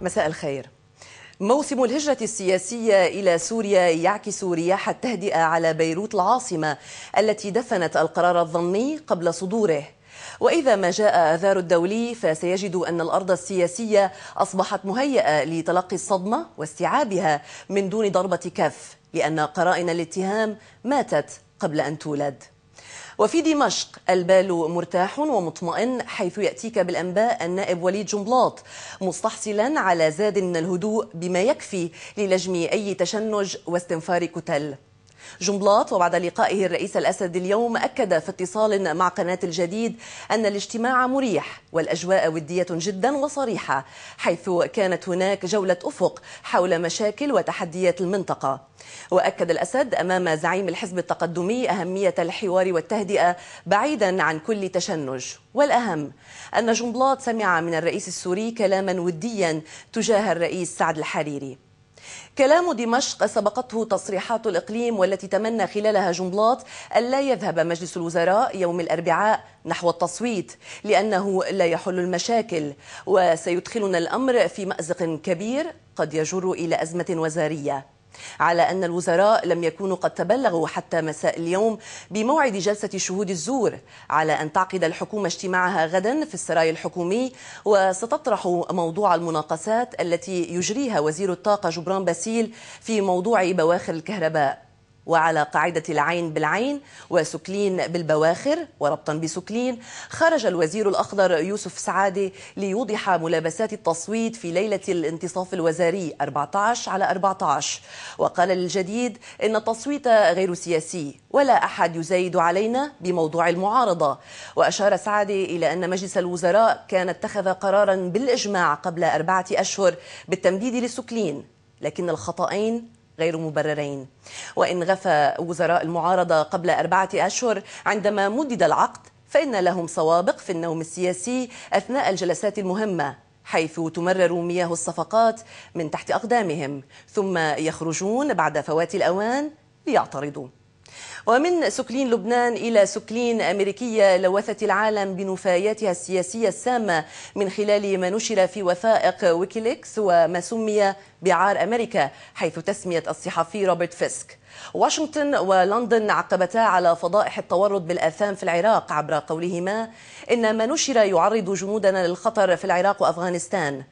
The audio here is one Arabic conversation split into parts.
مساء الخير موسم الهجرة السياسية إلى سوريا يعكس رياح التهدئة على بيروت العاصمة التي دفنت القرار الظني قبل صدوره وإذا ما جاء آذار الدولي فسيجد أن الأرض السياسية أصبحت مهيئة لتلقي الصدمة واستيعابها من دون ضربة كف لأن قرائن الاتهام ماتت قبل أن تولد وفي دمشق البال مرتاح ومطمئن حيث يأتيك بالأنباء النائب وليد جنبلاط مستحصلا على زاد من الهدوء بما يكفي للجم أي تشنج واستنفار كتل جنبلاط وبعد لقائه الرئيس الأسد اليوم أكد في اتصال مع قناة الجديد أن الاجتماع مريح والأجواء ودية جدا وصريحة حيث كانت هناك جولة أفق حول مشاكل وتحديات المنطقة وأكد الأسد أمام زعيم الحزب التقدمي أهمية الحوار والتهدئة بعيدا عن كل تشنج والأهم أن جنبلاط سمع من الرئيس السوري كلاما وديا تجاه الرئيس سعد الحريري كلام دمشق سبقته تصريحات الإقليم والتي تمنى خلالها جملات ألا يذهب مجلس الوزراء يوم الأربعاء نحو التصويت لأنه لا يحل المشاكل وسيدخلنا الأمر في مأزق كبير قد يجر إلى أزمة وزارية على أن الوزراء لم يكونوا قد تبلغوا حتى مساء اليوم بموعد جلسة شهود الزور على أن تعقد الحكومة اجتماعها غدا في السراي الحكومي وستطرح موضوع المناقصات التي يجريها وزير الطاقة جبران باسيل في موضوع بواخر الكهرباء وعلى قاعدة العين بالعين وسكلين بالبواخر وربطا بسكلين خرج الوزير الأخضر يوسف سعادة ليوضح ملابسات التصويت في ليلة الانتصاف الوزاري 14 على 14 وقال للجديد إن التصويت غير سياسي ولا أحد يزايد علينا بموضوع المعارضة وأشار سعادة إلى أن مجلس الوزراء كان اتخذ قرارا بالإجماع قبل أربعة أشهر بالتمديد للسكلين لكن الخطأين غير مبررين وإن غفى وزراء المعارضة قبل أربعة أشهر عندما مدد العقد فإن لهم سوابق في النوم السياسي أثناء الجلسات المهمة حيث تمرر مياه الصفقات من تحت أقدامهم ثم يخرجون بعد فوات الأوان ليعترضوا ومن سكلين لبنان إلى سكلين أمريكية لوثت العالم بنفاياتها السياسية السامة من خلال ما نشر في وثائق ويكيليكس وما سمي بعار أمريكا حيث تسمية الصحفي روبرت فيسك واشنطن ولندن عقبتا على فضائح التورط بالآثام في العراق عبر قولهما إن ما نشر يعرض جنودنا للخطر في العراق وأفغانستان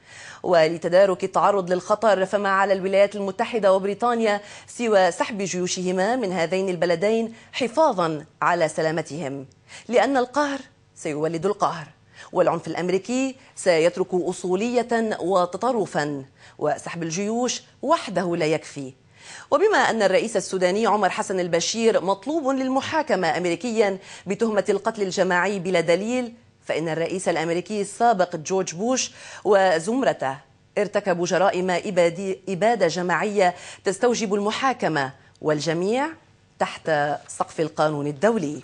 ولتدارك التعرض للخطر فما على الولايات المتحدة وبريطانيا سوى سحب جيوشهما من هذين البلدين المواطنين حفاظا على سلامتهم لأن القهر سيولد القهر والعنف الامريكي سيترك اصوليه وتطرفا وسحب الجيوش وحده لا يكفي وبما ان الرئيس السوداني عمر حسن البشير مطلوب للمحاكمه امريكيا بتهمه القتل الجماعي بلا دليل فان الرئيس الامريكي السابق جورج بوش وزمرته ارتكبوا جرائم اباده جماعيه تستوجب المحاكمه والجميع تحت سقف القانون الدولي